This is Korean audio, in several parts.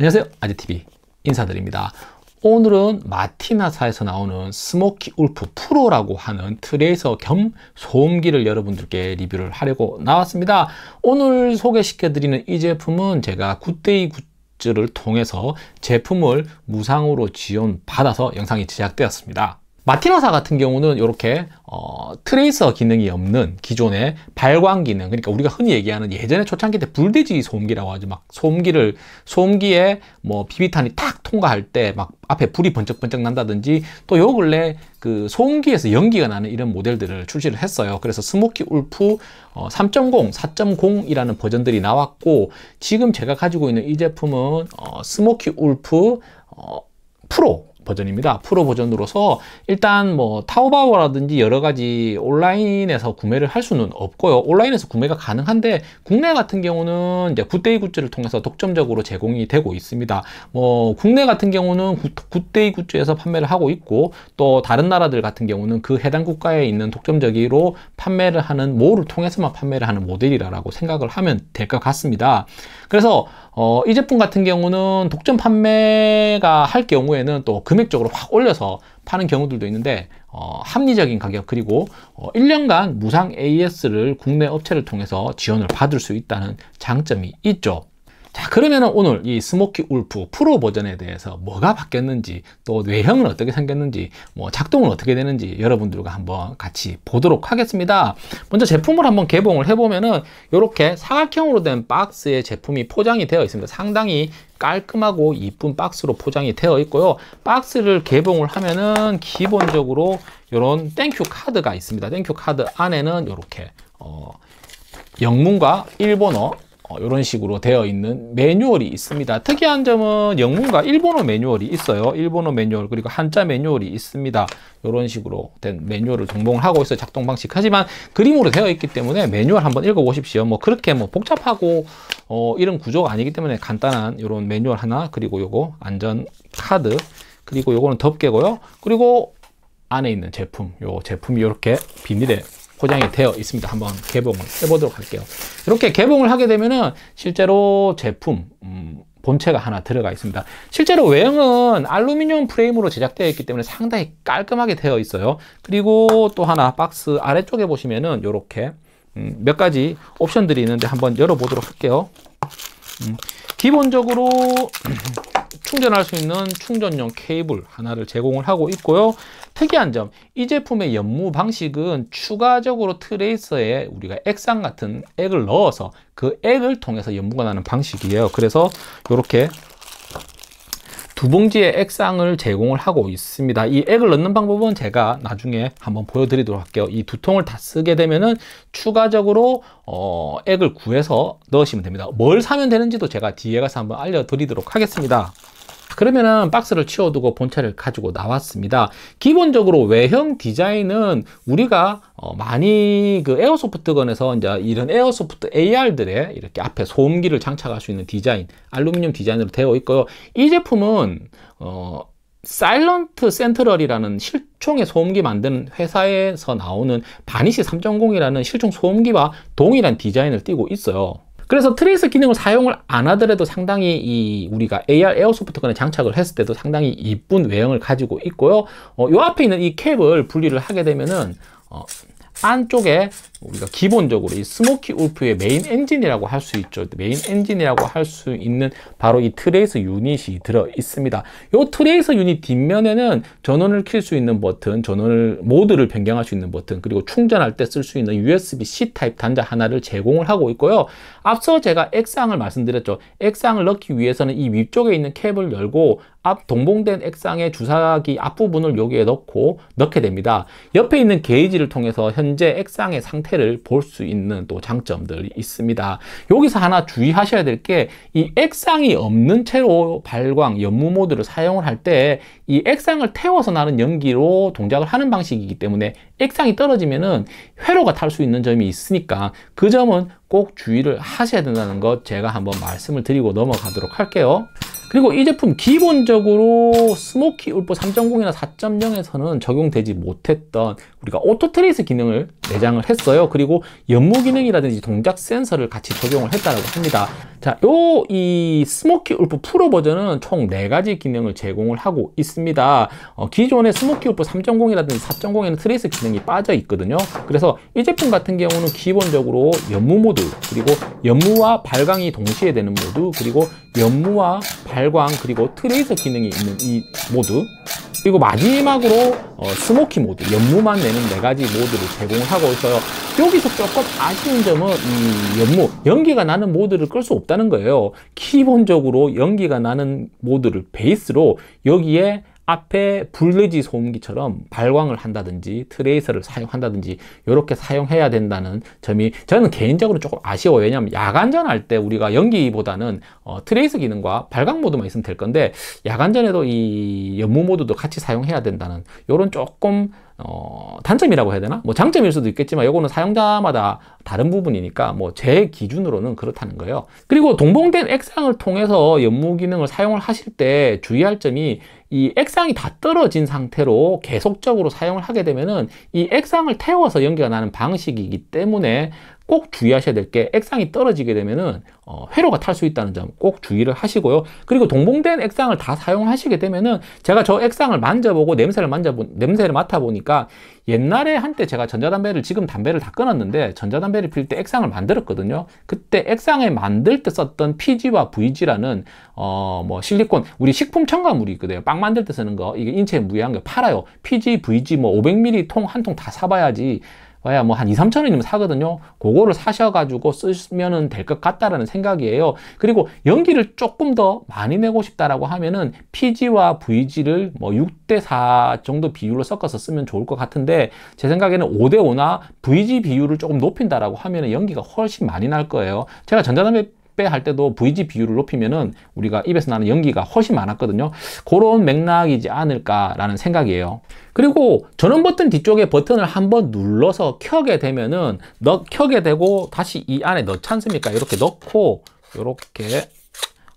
안녕하세요 아재TV 인사드립니다 오늘은 마티나사에서 나오는 스모키 울프 프로라고 하는 트레이서 겸 소음기를 여러분들께 리뷰를 하려고 나왔습니다 오늘 소개시켜 드리는 이 제품은 제가 굿데이 굿즈를 통해서 제품을 무상으로 지원받아서 영상이 제작되었습니다 마티나사 같은 경우는 이렇게 어, 트레이서 기능이 없는 기존의 발광 기능 그러니까 우리가 흔히 얘기하는 예전에 초창기 때 불돼지 소음기라고 하죠 막 소음기를 소음기에 뭐 비비탄이 탁 통과할 때 막 앞에 불이 번쩍번쩍 난다든지 또 요 근래 그 소음기에서 연기가 나는 이런 모델들을 출시를 했어요 그래서 스모키 울프 어, 3.0, 4.0 이라는 버전들이 나왔고 지금 제가 가지고 있는 이 제품은 어, 스모키 울프 어, 프로 버전입니다. 프로 버전으로서 일단 뭐 타오바오라든지 여러 가지 온라인에서 구매를 할 수는 없고요. 온라인에서 구매가 가능한데 국내 같은 경우는 이제 굿데이 굿즈를 통해서 독점적으로 제공이 되고 있습니다. 뭐 국내 같은 경우는 굿데이 굿즈에서 판매를 하고 있고 또 다른 나라들 같은 경우는 그 해당 국가에 있는 독점적으로 판매를 하는 모를 통해서만 판매를 하는 모델이라고 생각을 하면 될 것 같습니다. 그래서 어, 이 제품 같은 경우는 독점 판매가 할 경우에는 또 금액적으로 확 올려서 파는 경우들도 있는데 어, 합리적인 가격 그리고 어, 1년간 무상 AS를 국내 업체를 통해서 지원을 받을 수 있다는 장점이 있죠. 자 그러면 오늘 이 스모키 울프 프로 버전에 대해서 뭐가 바뀌었는지 또 외형은 어떻게 생겼는지 뭐 작동은 어떻게 되는지 여러분들과 한번 같이 보도록 하겠습니다 먼저 제품을 한번 개봉을 해보면은 이렇게 사각형으로 된 박스에 제품이 포장이 되어 있습니다 상당히 깔끔하고 이쁜 박스로 포장이 되어 있고요 박스를 개봉을 하면은 기본적으로 이런 땡큐 카드가 있습니다 땡큐 카드 안에는 이렇게 어 영문과 일본어 이런 어, 식으로 되어 있는 매뉴얼이 있습니다. 특이한 점은 영문과 일본어 매뉴얼이 있어요. 일본어 매뉴얼 그리고 한자 매뉴얼이 있습니다. 이런 식으로 된 매뉴얼을 동봉을 하고 있어요. 작동 방식. 하지만 그림으로 되어 있기 때문에 매뉴얼 한번 읽어보십시오. 뭐 그렇게 뭐 복잡하고 어, 이런 구조가 아니기 때문에 간단한 이런 매뉴얼 하나 그리고 요거 안전 카드 그리고 요거는 덮개고요. 그리고 안에 있는 제품, 요 제품이 이렇게 비닐에 포장이 되어 있습니다. 한번 개봉을 해보도록 할게요. 이렇게 개봉을 하게 되면은 실제로 제품, 음, 본체가 하나 들어가 있습니다. 실제로 외형은 알루미늄 프레임으로 제작되어 있기 때문에 상당히 깔끔하게 되어 있어요. 그리고 또 하나 박스 아래쪽에 보시면은 이렇게 음, 몇 가지 옵션들이 있는데 한번 열어보도록 할게요. 음, 기본적으로 충전할 수 있는 충전용 케이블 하나를 제공을 하고 있고요. 특이한 점, 이 제품의 연무 방식은 추가적으로 트레이서에 우리가 액상 같은 액을 넣어서 그 액을 통해서 연무가 나는 방식이에요. 그래서 이렇게 두 봉지의 액상을 제공을 하고 있습니다 이 액을 넣는 방법은 제가 나중에 한번 보여드리도록 할게요 이 두 통을 다 쓰게 되면은 추가적으로 어, 액을 구해서 넣으시면 됩니다 뭘 사면 되는지도 제가 뒤에 가서 한번 알려드리도록 하겠습니다 그러면은 박스를 치워두고 본체를 가지고 나왔습니다. 기본적으로 외형 디자인은 우리가 어 많이 그 에어소프트건에서 이제 이런 에어소프트 a r 들에 이렇게 앞에 소음기를 장착할 수 있는 디자인, 알루미늄 디자인으로 되어 있고요. 이 제품은 어 사일런트 센트럴이라는 실총의 소음기 만드는 회사에서 나오는 바니시 3.0이라는 실총 소음기와 동일한 디자인을 띄고 있어요. 그래서 트레이스 기능을 사용을 안 하더라도 상당히 이 우리가 AR 에어소프트건에 장착을 했을 때도 상당히 이쁜 외형을 가지고 있고요. 어, 요 앞에 있는 이 캡을 분리를 하게 되면은 어, 안쪽에 우리가 기본적으로 이 스모키 울프의 메인 엔진이라고 할 수 있죠. 메인 엔진이라고 할 수 있는 바로 이 트레이서 유닛이 들어 있습니다. 이 트레이서 유닛 뒷면에는 전원을 킬 수 있는 버튼, 전원을 모드를 변경할 수 있는 버튼, 그리고 충전할 때 쓸 수 있는 USB-C 타입 단자 하나를 제공을 하고 있고요. 앞서 제가 액상을 말씀드렸죠. 액상을 넣기 위해서는 이 위쪽에 있는 캡을 열고 앞 동봉된 액상의 주사기 앞부분을 여기에 넣고 넣게 됩니다. 옆에 있는 게이지를 통해서 현재 액상의 상태 형태를 볼 수 있는 또 장점들이 있습니다. 여기서 하나 주의하셔야 될 게 이 액상이 없는 채로 발광, 연무 모드를 사용을 할 때 이 액상을 태워서 나는 연기로 동작을 하는 방식이기 때문에 액상이 떨어지면은 회로가 탈 수 있는 점이 있으니까 그 점은 꼭 주의를 하셔야 된다는 것 제가 한번 말씀을 드리고 넘어가도록 할게요. 그리고 이 제품 기본적으로 스모키 울보 3.0이나 4.0에서는 적용되지 못했던 우리가 오토 트레이스 기능을 내장을 했어요. 그리고 연무 기능이라든지 동작 센서를 같이 적용을 했다고 합니다. 자, 요 이 스모키 울프 프로 버전은 총 4가지 기능을 제공을 하고 있습니다. 어, 기존의 스모키 울프 3.0이라든지 4.0에는 트레이스 기능이 빠져 있거든요. 그래서 이 제품 같은 경우는 기본적으로 연무 모드, 그리고 연무와 발광이 동시에 되는 모드, 그리고 연무와 발광, 그리고 트레이스 기능이 있는 이 모드, 그리고 마지막으로 어, 스모키 모드, 연무만 내는 4 가지 모드를 제공 하고 있어요. 여기서 조금 아쉬운 점은 이 연무, 연기가 나는 모드를 끌 수 없다. 없다는 거예요. 기본적으로 연기가 나는 모드를 베이스로 여기에 앞에 불레지 소음기처럼 발광을 한다든지 트레이서를 사용한다든지 이렇게 사용해야 된다는 점이 저는 개인적으로 조금 아쉬워요 왜냐하면 야간전할 때 우리가 연기보다는 어, 트레이서 기능과 발광 모드만 있으면 될 건데 야간전에도 이 연무 모드도 같이 사용해야 된다는 이런 조금 어, 단점이라고 해야 되나? 뭐 장점일 수도 있겠지만 이거는 사용자마다 다른 부분이니까 뭐 제 기준으로는 그렇다는 거예요. 그리고 동봉된 액상을 통해서 연무 기능을 사용을 하실 때 주의할 점이 이 액상이 다 떨어진 상태로 계속적으로 사용을 하게 되면은 이 액상을 태워서 연기가 나는 방식이기 때문에 꼭 주의하셔야 될 게 액상이 떨어지게 되면은 어, 회로가 탈 수 있다는 점 꼭 주의를 하시고요. 그리고 동봉된 액상을 다 사용하시게 되면은 제가 저 액상을 만져보고 냄새를 만져보 냄새를 맡아보니까 옛날에 한때 제가 전자담배를 지금 담배를 다 끊었는데 전자담배를 필 때 액상을 만들었거든요. 그때 액상에 만들 때 썼던 PG와 VG라는 어뭐 실리콘 우리 식품 첨가물이 있거든요. 빵 만들 때 쓰는 거 이게 인체에 무해한 거 팔아요. PG, VG 뭐 500ml 통 한 통 다 사봐야지 와야 뭐 한 2, 3천 원이면 사거든요. 그거를 사셔가지고 쓰면될 것 같다라는 생각이에요. 그리고 연기를 조금 더 많이 내고 싶다라고 하면은 PG와 VG를 뭐 6대 4 정도 비율로 섞어서 쓰면 좋을 것 같은데 제 생각에는 5대 5나 VG 비율을 조금 높인다라고 하면은 연기가 훨씬 많이 날 거예요. 제가 전자담배 택배할 때도 VG 비율을 높이면은 우리가 입에서 나는 연기가 훨씬 많았거든요. 그런 맥락이지 않을까라는 생각이에요. 그리고 전원 버튼 뒤쪽에 버튼을 한번 눌러서 켜게 되면은 넣, 켜게 되고 다시 이 안에 넣지 않습니까? 이렇게 넣고 이렇게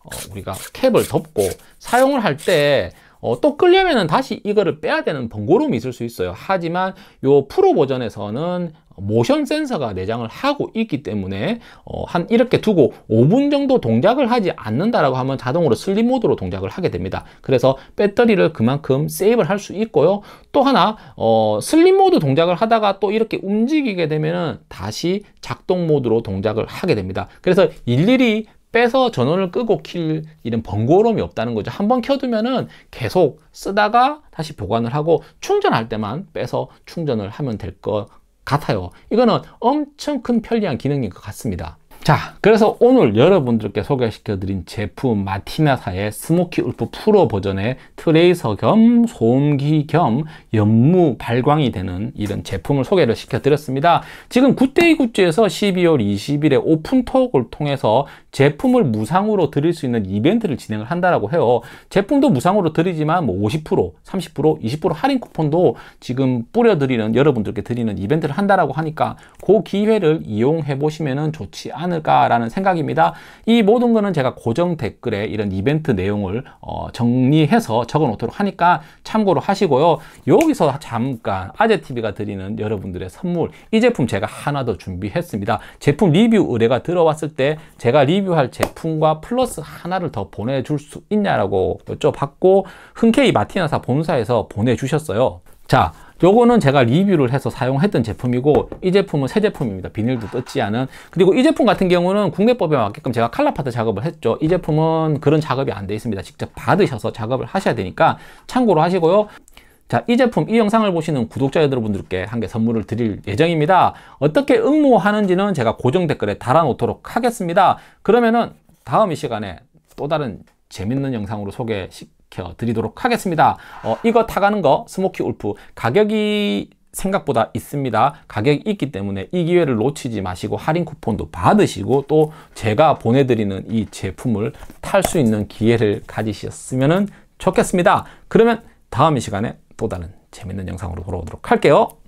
어, 우리가 캡을 덮고 사용을 할때 어, 또끌려면 다시 이거를 빼야 되는 번거로움이 있을 수 있어요. 하지만 이 프로 버전에서는 모션 센서가 내장을 하고 있기 때문에 어, 한 이렇게 두고 5분 정도 동작을 하지 않는다라고 하면 자동으로 슬립 모드로 동작을 하게 됩니다. 그래서 배터리를 그만큼 세이브를 할 수 있고요. 또 하나 어, 슬립 모드 동작을 하다가 또 이렇게 움직이게 되면 다시 작동 모드로 동작을 하게 됩니다. 그래서 일일이 빼서 전원을 끄고 킬 이런 번거로움이 없다는 거죠. 한번 켜두면은 계속 쓰다가 다시 보관을 하고 충전할 때만 빼서 충전을 하면 될 것 같아요. 이거는 엄청 큰 편리한 기능인 것 같습니다. 자 그래서 오늘 여러분들께 소개시켜 드린 제품 마티나사의 스모키 울프 프로 버전의 트레이서 겸 소음기 겸 연무 발광이 되는 이런 제품을 소개를 시켜 드렸습니다 지금 굿데이 굿즈에서 12월 20일에 오픈톡을 통해서 제품을 무상으로 드릴 수 있는 이벤트를 진행을 한다라고 해요. 제품도 무상으로 드리지만 뭐 50%, 30%, 20% 할인 쿠폰도 지금 뿌려드리는 여러분들께 드리는 이벤트를 한다라고 하니까 그 기회를 이용해 보시면 좋지 않을까라는 생각입니다. 이 모든 거는 제가 고정 댓글에 이런 이벤트 내용을 어, 정리해서 적어 놓도록 하니까 참고로 하시고요. 여기서 잠깐 아재TV가 드리는 여러분들의 선물 이 제품 제가 하나 더 준비했습니다. 제품 리뷰 의뢰가 들어왔을 때 제가 리뷰 리뷰할 제품과 플러스 하나를 더 보내줄 수 있냐라고 여쭤봤고 흔쾌히 마티나사 본사에서 보내주셨어요 자 요거는 제가 리뷰를 해서 사용했던 제품이고 이 제품은 새 제품입니다 비닐도 뜯지 않은 그리고 이 제품 같은 경우는 국내법에 맞게끔 제가 칼라파트 작업을 했죠 이 제품은 그런 작업이 안 돼 있습니다 직접 받으셔서 작업을 하셔야 되니까 참고로 하시고요 자, 이 제품, 이 영상을 보시는 구독자 여러분들께 한 개 선물을 드릴 예정입니다. 어떻게 응모하는지는 제가 고정 댓글에 달아놓도록 하겠습니다. 그러면은 다음 이 시간에 또 다른 재밌는 영상으로 소개시켜 드리도록 하겠습니다. 어, 이거 타가는 거, 스모키 울프. 가격이 생각보다 있습니다. 가격이 있기 때문에 이 기회를 놓치지 마시고 할인 쿠폰도 받으시고 또 제가 보내드리는 이 제품을 탈 수 있는 기회를 가지셨으면 좋겠습니다. 그러면 다음 이 시간에 보다는 재밌는 영상으로 돌아오도록 할게요.